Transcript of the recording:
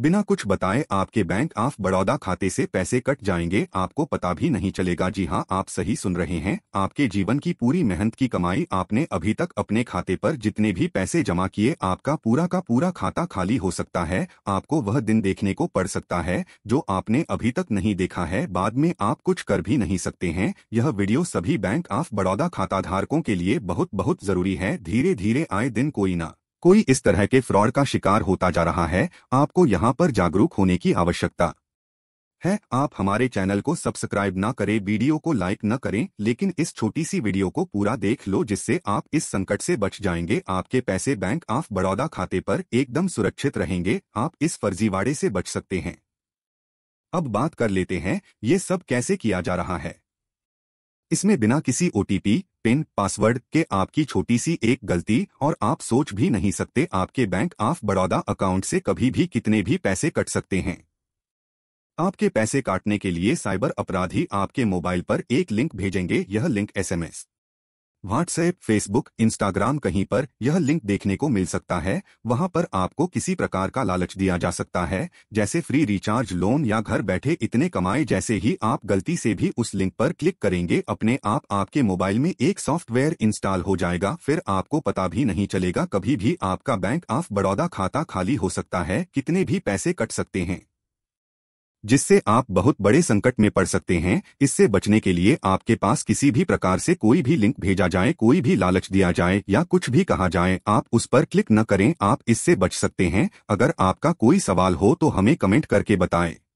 बिना कुछ बताए आपके बैंक ऑफ बड़ौदा खाते से पैसे कट जाएंगे आपको पता भी नहीं चलेगा जी हाँ आप सही सुन रहे हैं आपके जीवन की पूरी मेहनत की कमाई आपने अभी तक अपने खाते पर जितने भी पैसे जमा किए आपका पूरा का पूरा खाता खाली हो सकता है आपको वह दिन देखने को पड़ सकता है जो आपने अभी तक नहीं देखा है बाद में आप कुछ कर भी नहीं सकते हैं यह वीडियो सभी बैंक ऑफ बड़ौदा खाता धारकों के लिए बहुत बहुत जरूरी है धीरे धीरे आए दिन कोई ना कोई इस तरह के फ्रॉड का शिकार होता जा रहा है आपको यहाँ पर जागरूक होने की आवश्यकता है आप हमारे चैनल को सब्सक्राइब ना करें वीडियो को लाइक न करें लेकिन इस छोटी सी वीडियो को पूरा देख लो जिससे आप इस संकट से बच जाएंगे आपके पैसे बैंक ऑफ बड़ौदा खाते पर एकदम सुरक्षित रहेंगे आप इस फर्जीवाड़े से बच सकते हैं अब बात कर लेते हैं ये सब कैसे किया जा रहा है इसमें बिना किसी ओटीपी पिन पासवर्ड के आपकी छोटी सी एक गलती और आप सोच भी नहीं सकते आपके बैंक ऑफ बड़ौदा अकाउंट से कभी भी कितने भी पैसे कट सकते हैं आपके पैसे काटने के लिए साइबर अपराधी आपके मोबाइल पर एक लिंक भेजेंगे यह link SMS WhatsApp Facebook Instagram कहीं पर यह लिंक देखने को मिल सकता है वहां पर आपको किसी प्रकार का लालच दिया जा सकता है जैसे फ्री रिचार्ज लोन या घर बैठे इतने कमाए जैसे ही आप गलती से भी उस लिंक पर क्लिक करेंगे अपने आप आपके मोबाइल में एक सॉफ्टवेयर इंस्टॉल हो जाएगा फिर आपको पता भी नहीं चलेगा कभी भी आपका बैंक ऑफ बड़ौदा खाता खाली हो सकता है कितने भी पैसे कट सकते हैं जिससे आप बहुत बड़े संकट में पड़ सकते हैं इससे बचने के लिए आपके पास किसी भी प्रकार से कोई भी लिंक भेजा जाए कोई भी लालच दिया जाए या कुछ भी कहा जाए आप उस पर क्लिक न करें आप इससे बच सकते हैं अगर आपका कोई सवाल हो तो हमें कमेंट करके बताएं